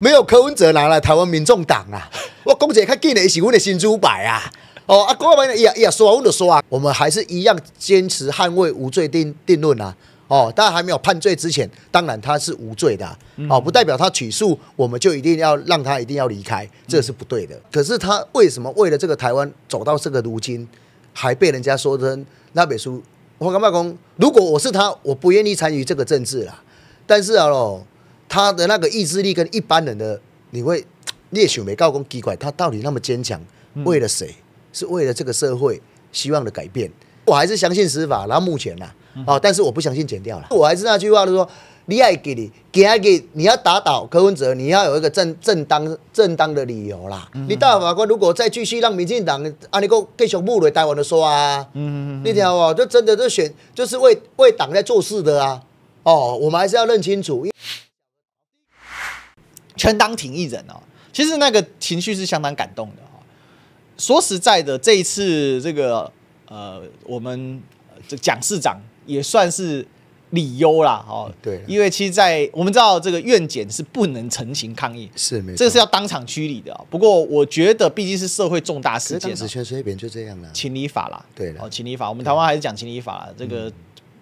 没有柯文哲拿来台湾民众党啊，我公姐他今年是起的新主百啊，哦啊公啊公，哎呀哎呀，说啊说啊，我们还是一样坚持捍卫无罪定定论啊，哦，大家还没有判罪之前，当然他是无罪的，哦，不代表他起诉我们就一定要让他一定要离开，这是不对的。可是他为什么为了这个台湾走到这个如今，还被人家说成那本书？我跟外讲，如果我是他，我不愿意参与这个政治了。但是啊喽。他的那个意志力跟一般人的，你会也许 没告公奇怪，他到底那么坚强，为了谁？是为了这个社会希望的改变？我还是相信司法。然后目前啊，哦，但是我不相信剪掉了。我还是那句话就说，你爱给，你给爱给，你要打倒柯文哲，你要有一个正正当正当的理由啦。你大法官如果再继续让民进党，阿你哥继续木累台湾的说啊，嗯，那条哦，就真的就选，就是为为党在做事的啊。哦，我们还是要认清楚。全当庭一人哦，其实那个情绪是相当感动的哦。说实在的，这一次这个呃，我们这蒋市长也算是理优啦哦。对，因为其实，在我们知道这个院检是不能成行抗议，是，这个是要当场拘离的。不过我觉得毕竟是社会重大事件，张子萱随便就这样了，情理法啦，对了，哦，情理法，我们台湾还是讲情理法，这个。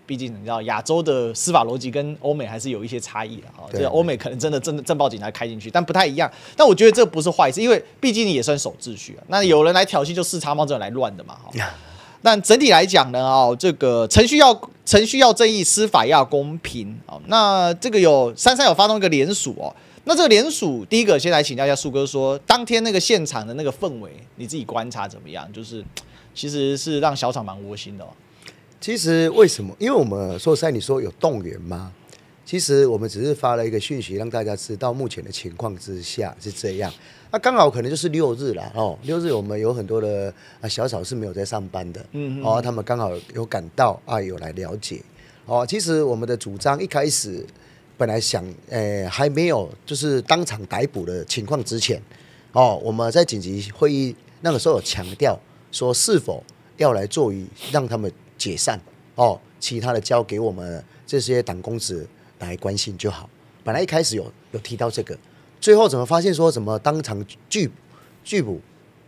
毕竟你知道亚洲的司法逻辑跟欧美还是有一些差异的哈，这欧美可能真的正正报警才开进去，但不太一样。但我觉得这不是坏事，因为毕竟也算守秩序啊。那有人来挑衅，就恃察妄者来乱的嘛哈。那整体来讲呢，哦，这个程序要程序要正义，司法要公平哦。那这个有三三有发动一个联署哦。那这个联署，第一个先来请教一下树哥，说当天那个现场的那个氛围，你自己观察怎么样？就是其实是让小厂蛮窝心的。其实为什么？因为我们说在你说有动员吗？其实我们只是发了一个讯息，让大家知道目前的情况之下是这样。那刚好可能就是六日了哦。六日我们有很多的小嫂是没有在上班的，嗯，哦，他们刚好有赶到啊，有来了解哦。其实我们的主张一开始本来想，诶，还没有就是当场逮捕的情况之前，哦，我们在紧急会议那个时候有强调说是否要来做于让他们。解散哦，其他的交给我们这些党公子来关心就好。本来一开始有有提到这个，最后怎么发现说什么当场拒拒捕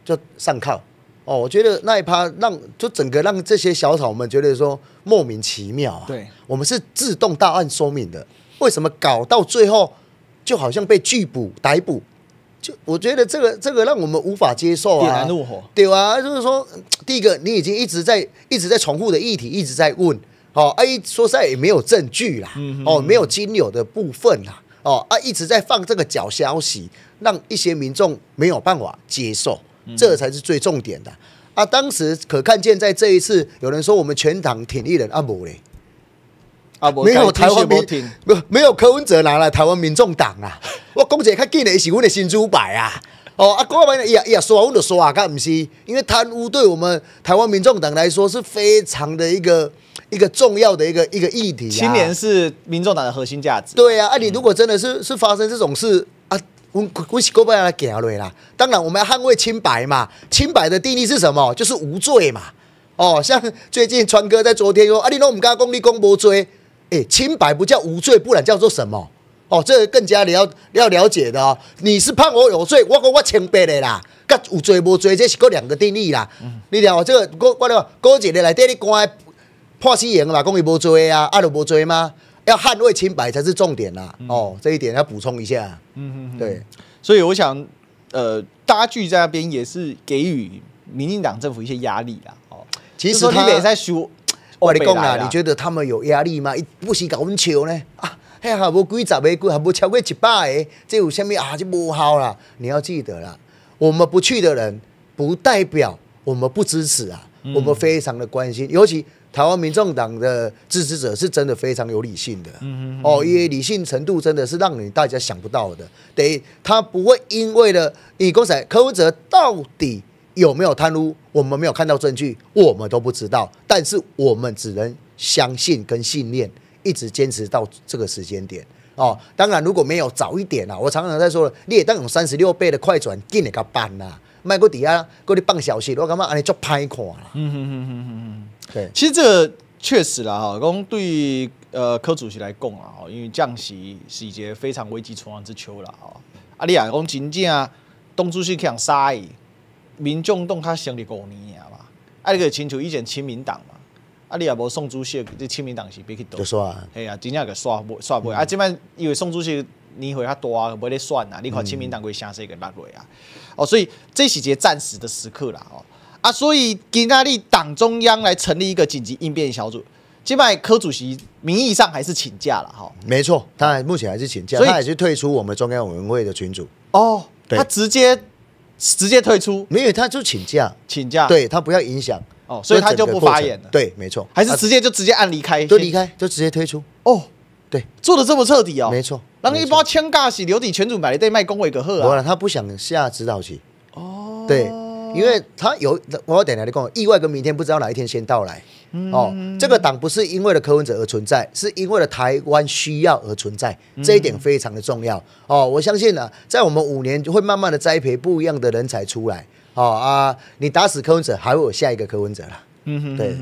就上铐？哦，我觉得那一趴让就整个让这些小草们觉得说莫名其妙啊！对，我们是自动大案说明的，为什么搞到最后就好像被拒捕逮捕？就我觉得这个这个让我们无法接受啊，点燃怒火，对啊，就是说，第一个，你已经一直在一直在重复的议题，一直在问，哦，啊，说实在也没有证据啦，哦，没有经有的部分啦，哦，啊，一直在放这个假消息，让一些民众没有办法接受，这才是最重点的啊。当时可看见在这一次有人说我们全党挺艺人啊，不嘞。没有台湾民，不没有柯文哲拿来台湾民众党啊！我讲仔较紧嘞，是我的新主板啊！哦，啊公仔伊也伊啊说啊说啊，看唔是，因为贪污对我们台湾民众党来说是非常的一个一个重要的一个一个议题。青年是民众党的核心价值。对啊，啊你如果真的是是发生这种事啊，我我是过不来行嘞啦！当然，我们要捍卫清白嘛。清白的定义是什么？就是无罪嘛。哦，像最近川哥在昨天说啊，你弄我敢讲，你讲无罪。哎，清白不叫无罪，不然叫做什么？哦，这更加你要要了解的哦。你是判我有罪，我讲我清白的啦，甲有罪无罪，这是个两个定义啦。你听我这个，我我讲，高一的来底你讲破死刑啦，讲伊无罪啊，啊就无罪吗？要捍卫清白才是重点啦。哦，这一点要补充一下。嗯嗯，对。所以我想，呃，大家聚在那边也是给予民进党政府一些压力啦。哦，其实他也在输。我跟你讲啦，你觉得他们有压力吗？不许搞我们笑呢啊！还冇几十个，还冇超过一百个，这有什么啊？就无效啦！你要记得啦，我们不去的人，不代表我们不支持啊。我们非常的关心，尤其台湾民众党的支持者，是真的非常有理性的。哦，因为理性程度真的是让你大家想不到的。等于他不会因为了你刚才扣哲到底。有没有贪污？我们没有看到证据，我们都不知道。但是我们只能相信跟信念，一直坚持到这个时间点哦。当然，如果没有早一点啊，我常常在说，你也当用三十六倍的快转进你个班呐。麦克底下过你放小息，我干嘛？哎，就拍垮了。嗯嗯嗯嗯嗯嗯。对，其实这确实啦哈。公对呃，柯主席来讲啊，因为降息是一节非常危机存亡之秋了啊。阿丽啊，讲经济啊，东主席想杀伊。民众党较成立五年呀嘛，啊你个清楚以前亲民党嘛，啊你也无宋主席，这亲民党是别去倒，嘿啊，真正个刷不刷不会，啊，即摆因为宋主席年岁较大，袂咧算啊，你看亲民党个形势个落位啊，哦，所以这是一个暂时的时刻啦，哦，啊，所以今下里党中央来成立一个紧急应变小组，即摆柯主席名义上还是请假了，哈，没错，他目前还是请假，他也是退出我们中央委员会的群组哦，他直接。直接退出，没有他就请假，请假，对他不要影响哦，所以他就不发言了，对，没错，还是直接就直接按离开，就离开，就直接退出，哦，对，做的这么彻底啊，没错，让一包千尬洗留底全组买了对卖恭维葛贺啊，他不想下指导棋，哦，对。因为他有我要等哪里讲，意外跟明天不知道哪一天先到来哦。这个党不是因为了柯文哲而存在，是因为了台湾需要而存在，这一点非常的重要哦。我相信呢，在我们五年会慢慢的栽培不一样的人才出来。哦啊，你打死柯文哲，还会有下一个柯文哲啦。嗯，对。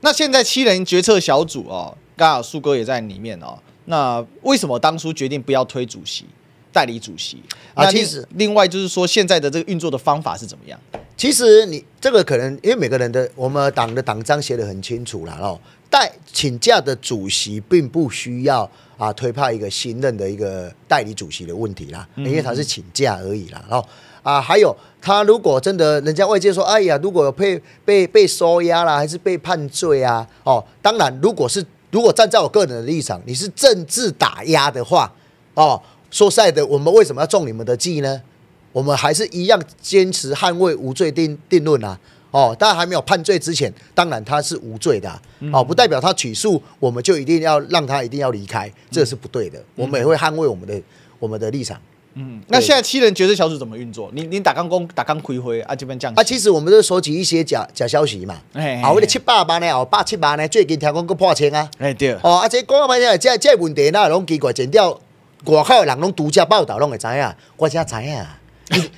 那现在七人决策小组哦，刚好苏哥也在里面哦。那为什么当初决定不要推主席？代理主席啊，其实另外就是说，现在的这个运作的方法是怎么样？其实你这个可能因为每个人的我们党的党章写的很清楚了哦。代请假的主席并不需要啊推派一个新任的一个代理主席的问题啦，因为他是请假而已啦哦。啊，还有他如果真的人家外界说，哎呀，如果有被被被收押了，还是被判罪啊哦。当然，如果是如果站在我个人的立场，你是政治打压的话哦。说实在的，我们为什么要中你们的计呢？我们还是一样坚持捍卫无罪定定论啊！哦，但还没有判罪之前，当然他是无罪的啊！哦，不代表他起诉我们就一定要让他一定要离开，这是不对的。我们也会捍卫我们的我们的立场。嗯，那现在七人决策小组怎么运作？你你打钢工打钢盔灰啊？这边这样啊？其实我们是收集一些假假消息嘛。哎，啊，为了七八万呢，哦，八七万呢，最近听讲过破千啊。哎，对。哦，而且讲啊，反正这这问题那拢奇怪剪掉。外口人拢独家报道，拢会知影，我才知影。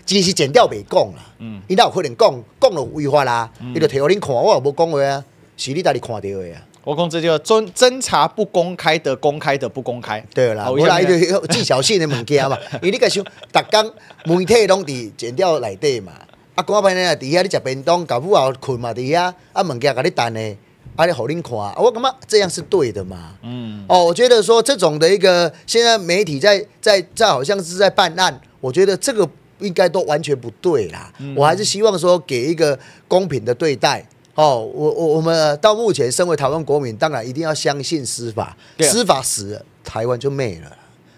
只 是剪掉未讲啦。伊哪有可能讲？讲了违法啦，伊就摕互恁看，我无讲话啊。是你家己看到的啊。我讲这叫侦侦查不公开的，公开的不公开。对啦，我来迄个技巧性的物件嘛。伊你甲想，逐工媒体拢伫剪掉内底嘛。啊，讲我朋伫遐你食便当，到午后困嘛伫遐，啊物件甲你等的。阿里好拎垮，我干嘛这样是对的嘛？嗯，哦，我觉得说这种的一个现在媒体在在在好像是在办案，我觉得这个应该都完全不对啦。我还是希望说给一个公平的对待。哦，我我我们到目前身为台湾国民，当然一定要相信司法，司法死台湾就没了。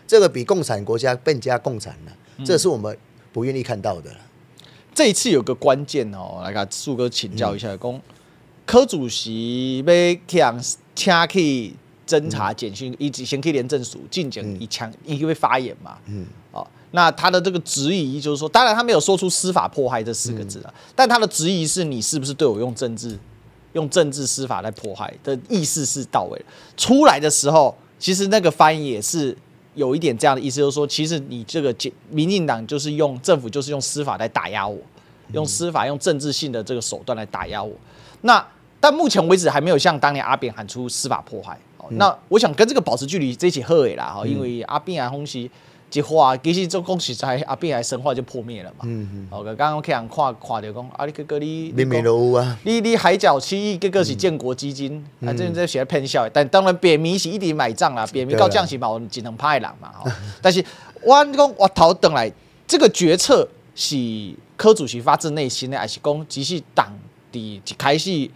这个比共产国家更加共产了，这是我们不愿意看到的。这一次有个关键哦，来跟树哥请教一下公。柯主席被请请去侦查检讯，以及先去廉政署进检，一枪因为发言嘛？哦，那他的这个质疑就是说，当然他没有说出司法迫害这四个字了，但他的质疑是你是不是对我用政治用政治司法来迫害的意思是到位出来的时候，其实那个翻译也是有一点这样的意思，就是说，其实你这个民民进党就是用政府就是用司法来打压我。用司法、用政治性的这个手段来打压我，那但目前为止还没有像当年阿扁喊出司法迫害。那我想跟这个保持距离，这起喝的啦。因为阿扁啊，东西即话，其实总共实在阿扁啊，神话就破灭了嘛。哦，刚刚客人看看到讲啊，你哥哥你，你你海角七亿哥哥是建国基金，啊，这在写骗笑。但当然扁民是一定买账啦，扁民到降息嘛，只能派人嘛。但是我讲我头等来这个决策。是柯主席发自内心的，还是讲只是党的开始？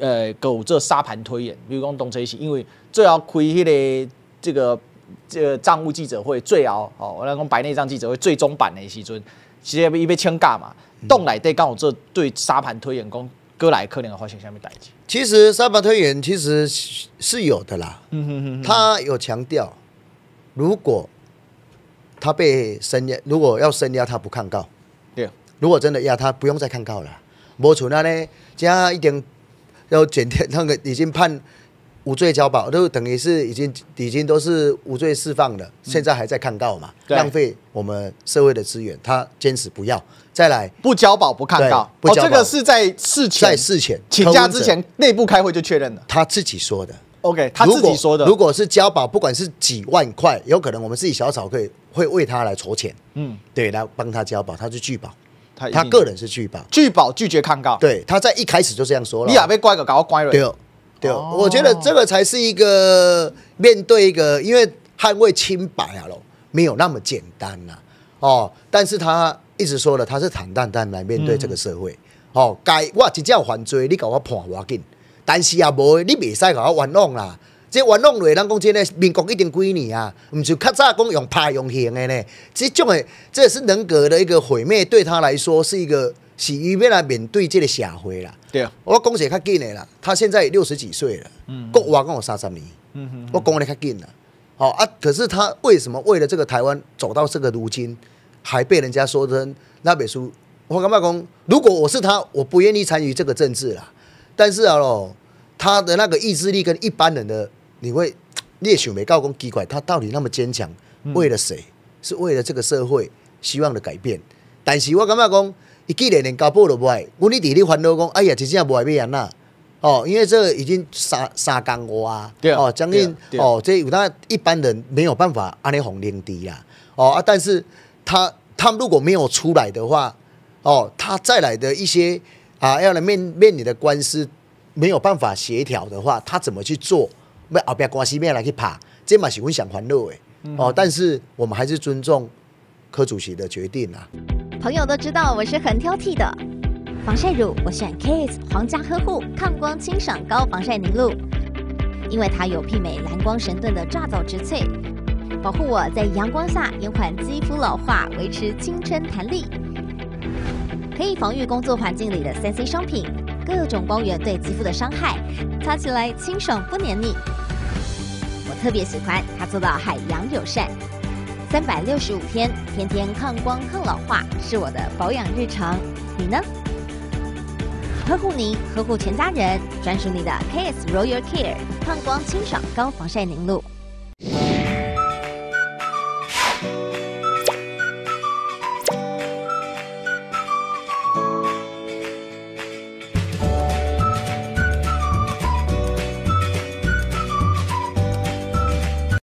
呃，搞这沙盘推演，比如讲董车，是因为最后开迄个这个这个账务记者会，最后哦，我来讲白内障记者会最终版的时阵，其实被被牵架嘛。动来对刚好这对沙盘推演，讲哥来可能的话，形下面代击。其实沙盘推演其实是有的啦。嗯哼哼，他有强调，如果他被升压，如果要升压，他不抗告，如果真的要他不用再看告了，莫存阿咧，加一点要减掉那个已经判无罪交保，都等于是已经已经都是无罪释放了，现在还在看告嘛，浪费我们社会的资源。他坚持不要再来，不交保不看告，不交哦，这个是在事前，在事前请假之前内部开会就确认了，他自己说的。OK，他自己说的。如果是交保，不管是几万块，有可能我们自己小草可以会为他来筹钱，嗯，对，来帮他交保，他去拒保。他他个人是拒保，拒保拒绝抗告。对，他在一开始就这样说了，你也被乖了，搞到关了。对哦，对哦，我觉得这个才是一个面对一个，因为捍卫清白啊，喽，没有那么简单呐。哦，但是他一直说了，他是坦荡荡来面对这个社会。哦，该我直接犯罪，你搞我判我紧，但是也无，你未使搞我冤枉啦。即玩弄人，人讲即咧民国一定几你啊，毋是较早讲用拍用型的呢？即种的这是人格的一个毁灭，对他来说是一个是用来面对这个社会啦。对啊，我讲者较紧的啦，他现在六十几岁了，嗯，国外讲有三十年，嗯哼，我讲起较紧了，好啊。可是他为什么为了这个台湾走到这个如今，还被人家说成那本书？我感觉讲，如果我是他，我不愿意参与这个政治啦。但是啊喽，他的那个意志力跟一般人的你会，你也想袂告公奇怪，他到底那么坚强，为了谁？是为了这个社会希望的改变？但是我感觉讲，伊既然连家暴都爱，我哩伫哩烦恼讲，哎呀，真正爱变人啦！哦，因为这已经三三公五啊，哦，将近哦，这有那一般人没有办法安尼红领地啦，哦，但是他他如果没有出来的话，哦，他再来的一些啊，要来面面你的官司，没有办法协调的话，他怎么去做？没后变关司没来去拍，这嘛是分享欢乐诶。哦，但是我们还是尊重柯主席的决定啦。朋友都知道我是很挑剔的，防晒乳我选 Kiss 皇家呵护抗光清爽高防晒凝露，因为它有媲美蓝光神盾的抓造植萃，保护我在阳光下延缓肌肤老化，维持青春弹力，可以防御工作环境里的三 C 商品各种光源对肌肤的伤害，擦起来清爽不黏腻。特别喜欢它做到海洋友善，三百六十五天天天抗光抗老化是我的保养日常。你呢？呵护您，呵护全家人，专属你的 K S Royal Care 抗光清爽高防晒凝露。